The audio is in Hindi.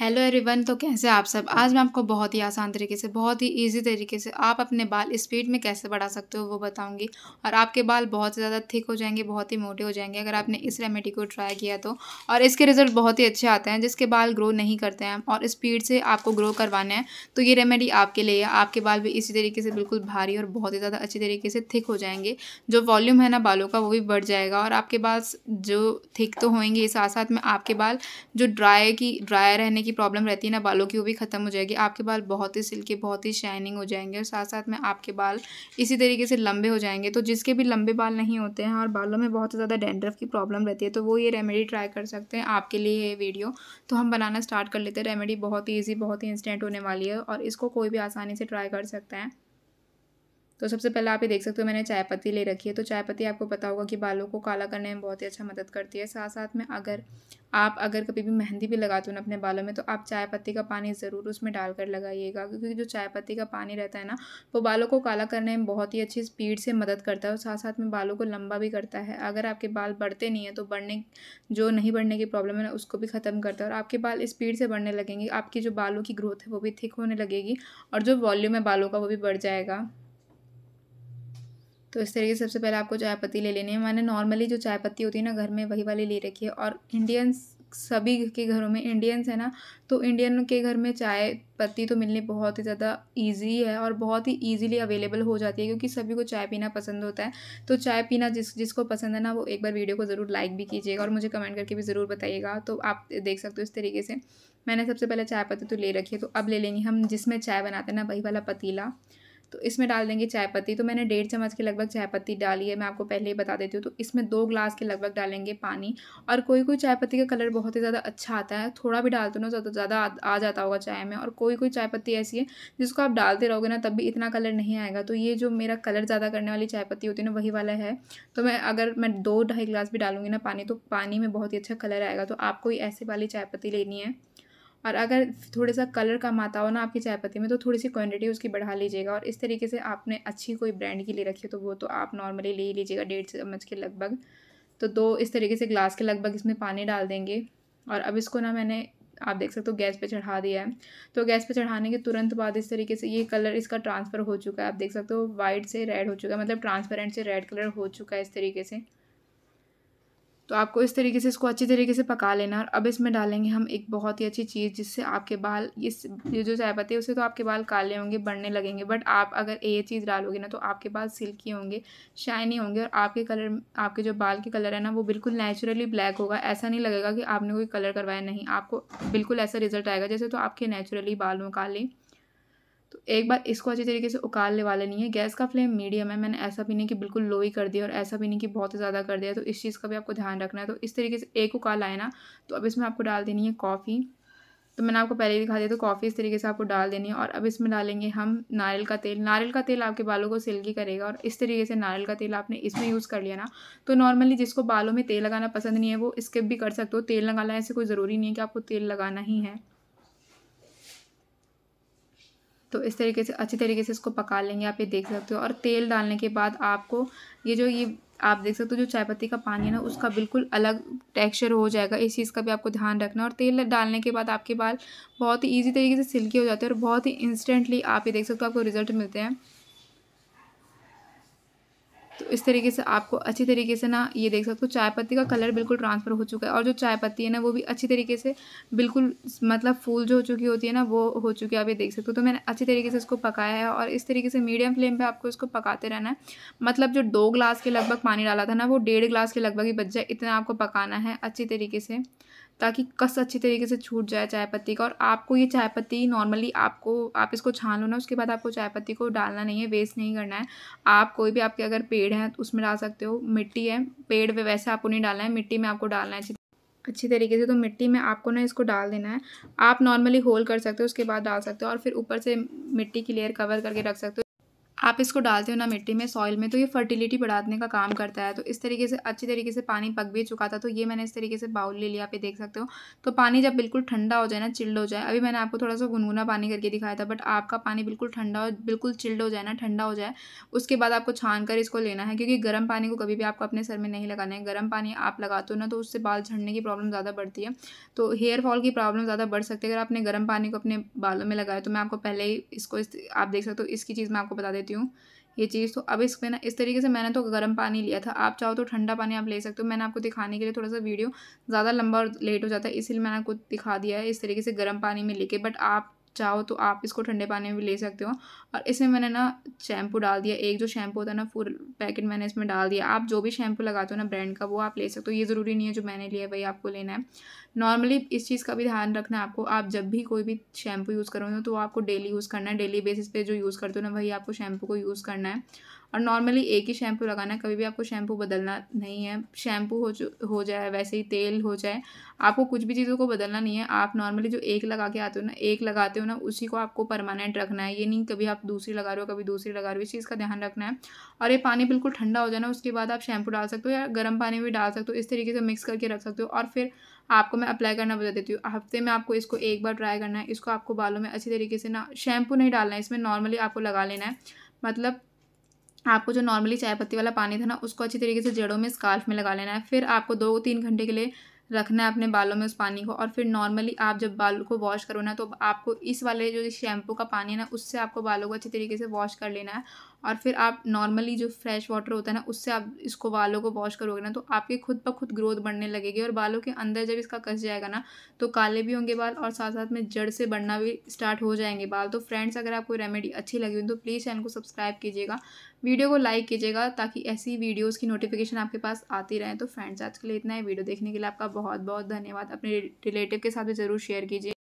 हेलो एवरीवन तो कैसे आप सब आज मैं आपको बहुत ही आसान तरीके से बहुत ही इजी तरीके से आप अपने बाल स्पीड में कैसे बढ़ा सकते हो वो बताऊंगी और आपके बाल बहुत ही ज़्यादा थिक हो जाएंगे बहुत ही मोटे हो जाएंगे अगर आपने इस रेमेडी को ट्राई किया तो और इसके रिजल्ट बहुत ही अच्छे आते हैं जिसके बाल ग्रो नहीं करते हैं और स्पीड से आपको ग्रो करवाना है तो ये रेमेडी आपके लिए है आपके बाल भी इसी तरीके से बिल्कुल भारी और बहुत ही ज़्यादा अच्छी तरीके से थिक हो जाएंगे जो वॉल्यूम है ना बालों का वो भी बढ़ जाएगा और आपके बाल जो थिक तो होंगे साथ साथ में आपके बाल जो ड्राई की ड्राई रहने की प्रॉब्लम रहती है ना बालों की वो भी ख़त्म हो जाएगी आपके बाल बहुत ही सिल्की बहुत ही शाइनिंग हो जाएंगे और साथ साथ में आपके बाल इसी तरीके से लंबे हो जाएंगे तो जिसके भी लंबे बाल नहीं होते हैं और बालों में बहुत ज़्यादा डेंड्रफ की प्रॉब्लम रहती है तो वो ये रेमेडी ट्राई कर सकते हैं आपके लिए ये वीडियो तो हम बनाना स्टार्ट कर लेते हैं रेमेडी बहुत ही ईजी बहुत ही इंस्टेंट होने वाली है और इसको कोई भी आसानी से ट्राई कर सकते हैं तो सबसे पहले आप ये देख सकते हो मैंने चाय पत्ती ले रखी है तो चाय पत्ती आपको पता होगा कि बालों को काला करने में बहुत ही अच्छा मदद करती है साथ साथ में अगर आप अगर कभी भी मेहंदी भी लगाते हो ना अपने बालों में तो आप चाय पत्ती का पानी ज़रूर उसमें डालकर लगाइएगा क्योंकि जो चाय पत्ती का पानी रहता है ना वो बालों को काला करने में बहुत ही अच्छी स्पीड से मदद करता है और साथ साथ में बालों को लंबा भी करता है अगर आपके बाल बढ़ते नहीं हैं तो बढ़ने जो नहीं बढ़ने की प्रॉब्लम है ना उसको भी ख़त्म करता है और आपके बाल स्पीड से बढ़ने लगेंगे आपकी जो बालों की ग्रोथ है वो भी थिक होने लगेगी और जो वॉल्यूम है बालों का वो भी बढ़ जाएगा तो इस तरीके से सबसे पहले आपको चाय पत्ती ले लेनी है मैंने नॉर्मली जो चाय पत्ती होती है ना घर में वही वाली ले रखी है और इंडियंस सभी के घरों में इंडियंस है ना तो इंडियन के घर में चाय पत्ती तो मिलनी बहुत ही ज़्यादा इजी है और बहुत ही इजीली अवेलेबल हो जाती है क्योंकि सभी को चाय पीना पसंद होता है तो चाय पीना जिस जिसको पसंद है ना वो एक बार वीडियो को ज़रूर लाइक भी कीजिएगा और मुझे कमेंट करके भी ज़रूर बताइएगा तो आप देख सकते हो इस तरीके से मैंने सबसे पहले चाय पत्ती तो ले रखी है तो अब ले लेंगे हम जिसमें चाय बनाते हैं ना वही वाला पतीला तो इसमें डाल देंगे चाय पत्ती तो मैंने डेढ़ चम्मच के लगभग चाय पत्ती डाली है मैं आपको पहले ही बता देती हूँ तो इसमें दो ग्लास के लगभग डालेंगे पानी और कोई कोई चाय पत्ती का कलर बहुत ही ज़्यादा अच्छा आता है थोड़ा भी डालते ना ज़्यादा ज़्यादा आ जाता होगा चाय में और कोई कोई चाय पत्ती ऐसी है जिसको आप डालते रहोगे ना तब भी इतना कलर नहीं आएगा तो ये जो मेरा कलर ज़्यादा करने वाली चाय पत्ती होती है ना वही वाला है तो मैं अगर मैं दो ढाई ग्लास भी डालूंगी ना पानी तो पानी में बहुत ही अच्छा कलर आएगा तो आपको ही ऐसे वाली चाय पत्ती लेनी है और अगर थोड़ा सा कलर कम आता हो ना आपकी चाय पत्ती में तो थोड़ी सी क्वांटिटी उसकी बढ़ा लीजिएगा और इस तरीके से आपने अच्छी कोई ब्रांड की ले रखी है तो वो तो आप नॉर्मली ले ही लीजिएगा डेढ़ चम्मच के लगभग तो दो इस तरीके से ग्लास के लगभग इसमें पानी डाल देंगे और अब इसको ना मैंने आप देख सकते हो गैस पे चढ़ा दिया है तो गैस पे चढ़ाने के तुरंत बाद इस तरीके से ये कलर इसका ट्रांसफ़र हो चुका है आप देख सकते हो वाइट से रेड हो चुका है मतलब ट्रांसपेरेंट से रेड कलर हो चुका है इस तरीके से तो आपको इस तरीके से इसको अच्छी तरीके से पका लेना और अब इसमें डालेंगे हम एक बहुत ही अच्छी चीज़ जिससे आपके बाल इस ये जो चाय पत्ती है उससे तो आपके बाल काले होंगे बढ़ने लगेंगे बट आप अगर ये चीज़ डालोगे ना तो आपके बाल सिल्की होंगे शाइनी होंगे और आपके कलर आपके जो बाल के कलर है ना वो बिल्कुल नेचुरली ब्लैक होगा ऐसा नहीं लगेगा कि आपने कोई कलर करवाया नहीं आपको बिल्कुल ऐसा रिजल्ट आएगा जैसे तो आपके नेचुरली बाल हों काले तो एक बार इसको अच्छी तरीके से उकालने वाला नहीं है गैस का फ्लेम मीडियम है मैंने ऐसा भी नहीं कि बिल्कुल लो ही कर दिया और ऐसा भी नहीं कि बहुत ज़्यादा कर दिया तो इस चीज़ का भी आपको ध्यान रखना है तो इस तरीके से एक उकाल आए ना तो अब इसमें आपको डाल देनी है कॉफ़ी तो मैंने आपको पहले ही दिखा दिया तो कॉफ़ी इस तरीके से आपको डाल देनी है और अब इसमें डालेंगे हम नारियल का तेल नारियल का तेल आपके बालों को सिल्की करेगा और इस तरीके से नारियल का तेल आपने इसमें यूज़ कर लिया ना तो नॉर्मली जिसको बालों में तेल लगाना पसंद नहीं है वो स्किप भी कर सकते हो तेल लगाना ऐसे कोई ज़रूरी नहीं है कि आपको तेल लगाना ही है तो इस तरीके से अच्छी तरीके से इसको पका लेंगे आप ये देख सकते हो और तेल डालने के बाद आपको ये जो ये आप देख सकते हो जो चाय पत्ती का पानी है ना उसका बिल्कुल अलग टेक्सचर हो जाएगा इस चीज़ का भी आपको ध्यान रखना और तेल डालने के बाद आपके बाल बहुत ही ईजी तरीके से सिल्की हो जाते हैं और बहुत ही इंस्टेंटली आप ये देख सकते हो आपको रिजल्ट मिलते हैं तो इस तरीके से आपको अच्छी तरीके से ना ये देख सकते हो चाय पत्ती का कलर बिल्कुल ट्रांसफ़र हो चुका है और जो चाय पत्ती है ना वो भी अच्छी तरीके से बिल्कुल मतलब फूल जो हो चुकी होती है ना वो हो चुकी है आप ये देख सकते हो तो मैंने अच्छी तरीके से इसको पकाया है और इस तरीके से मीडियम फ्लेम पर आपको इसको पकाते रहना है मतलब जो दो ग्लास के लगभग पानी डाला था ना वो डेढ़ ग्लास के लगभग ही बच जाए इतना आपको पकाना है अच्छी तरीके से ताकि कस अच्छी तरीके से छूट जाए चाय पत्ती का और आपको ये चाय पत्ती नॉर्मली आपको आप इसको छान लो ना उसके बाद आपको चाय पत्ती को डालना नहीं है वेस्ट नहीं करना है आप कोई भी आपके अगर पेड़ हैं तो उसमें डाल सकते हो मिट्टी है पेड़ पर वैसे आपको नहीं डालना है मिट्टी में आपको डालना है अच्छी तरीके से तो मिट्टी में आपको ना इसको डाल देना है आप नॉर्मली होल कर सकते हो उसके बाद डाल सकते हो और फिर ऊपर से मिट्टी की लेयर कवर करके रख सकते हो आप इसको डालते हो ना मिट्टी में सॉइल में तो ये फर्टिलिटी बढ़ाने का काम करता है तो इस तरीके से अच्छी तरीके से पानी पक भी चुका था तो ये मैंने इस तरीके से बाउल ले लिया आप ये देख सकते हो तो पानी जब बिल्कुल ठंडा हो जाए ना चिल्ड हो जाए अभी मैंने आपको थोड़ा सा गुनगुना पानी करके दिखाया था बट आपका पानी बिल्कुल ठंडा हो बिल्कुल चिल्ड हो जाए ना ठंडा हो जाए उसके बाद आपको छान कर इसको लेना है क्योंकि गर्म पानी को कभी भी आपको अपने सर में नहीं लगाना है गर्म पानी आप लगाते हो ना तो उससे बाल झड़ने की प्रॉब्लम ज़्यादा बढ़ती है तो हेयर फॉल की प्रॉब्लम ज़्यादा बढ़ सकती है अगर आपने गर्म पानी को अपने बालों में लगाया तो मैं आपको पहले ही इसको आप देख सकते हो इसकी चीज़ मैं आपको बता देती देती हूँ ये चीज़ तो अब इसमें ना इस तरीके से मैंने तो गर्म पानी लिया था आप चाहो तो ठंडा पानी आप ले सकते हो मैंने आपको दिखाने के लिए थोड़ा सा वीडियो ज़्यादा लंबा और लेट हो जाता है इसलिए मैंने आपको दिखा दिया है इस तरीके से गर्म पानी में लेके बट आप चाहो तो आप इसको ठंडे पानी में भी ले सकते हो और इसमें मैंने ना शैम्पू डाल दिया एक जो शैम्पू होता है ना फुल पैकेट मैंने इसमें डाल दिया आप जो भी शैम्पू लगाते हो ना ब्रांड का वो आप ले सकते हो ये ज़रूरी नहीं है जो मैंने लिया है वही आपको लेना है नॉर्मली इस चीज़ का भी ध्यान रखना आपको आप जब भी कोई भी शैम्पू यूज़ करो ना तो आपको डेली यूज़ करना है डेली बेसिस पे जो यूज़ करते हो ना वही आपको शैम्पू को यूज़ करना है और नॉर्मली एक ही शैम्पू लगाना है कभी भी आपको शैम्पू बदलना नहीं है शैम्पू हो हो जाए वैसे ही तेल हो जाए आपको कुछ भी चीज़ों को बदलना नहीं है आप नॉर्मली जो एक लगा के आते हो ना एक लगाते हो ना उसी को आपको परमानेंट रखना है ये नहीं कभी आप दूसरी लगा रहे हो कभी दूसरी लगा रहे हो इस चीज़ का ध्यान रखना है और ये पानी बिल्कुल ठंडा हो जाना उसके बाद आप शैम्पू डाल सकते हो या गर्म पानी भी डाल सकते हो इस तरीके से मिक्स करके रख सकते हो और फिर आपको मैं अप्लाई करना बता देती हूँ हफ्ते में आपको इसको एक बार ट्राई करना है इसको आपको बालों में अच्छी तरीके से ना शैम्पू नहीं डालना है इसमें नॉर्मली आपको लगा लेना है मतलब आपको जो नॉर्मली चाय पत्ती वाला पानी था ना उसको अच्छी तरीके से जड़ों में स्काल्फ में लगा लेना है फिर आपको दो तीन घंटे के लिए रखना है अपने बालों में उस पानी को और फिर नॉर्मली आप जब बालों को वॉश करो ना तो आपको इस वाले जो शैम्पू का पानी है ना उससे आपको बालों को अच्छी तरीके से वॉश कर लेना है और फिर आप नॉर्मली जो फ्रेश वाटर होता है ना उससे आप इसको बालों को वॉश करोगे ना तो आपके खुद पर खुद ग्रोथ बढ़ने लगेगी और बालों के अंदर जब इसका कस जाएगा ना तो काले भी होंगे बाल और साथ साथ में जड़ से बढ़ना भी स्टार्ट हो जाएंगे बाल तो फ्रेंड्स अगर आपको रेमेडी अच्छी लगी हुई तो प्लीज़ चैनल को सब्सक्राइब कीजिएगा वीडियो को लाइक कीजिएगा ताकि ऐसी वीडियोज़ की नोटिफिकेशन आपके पास आती रहे तो फ्रेंड्स आज के लिए इतना है वीडियो देखने के लिए आपका बहुत बहुत धन्यवाद अपने रिलेटिव के साथ भी ज़रूर शेयर कीजिए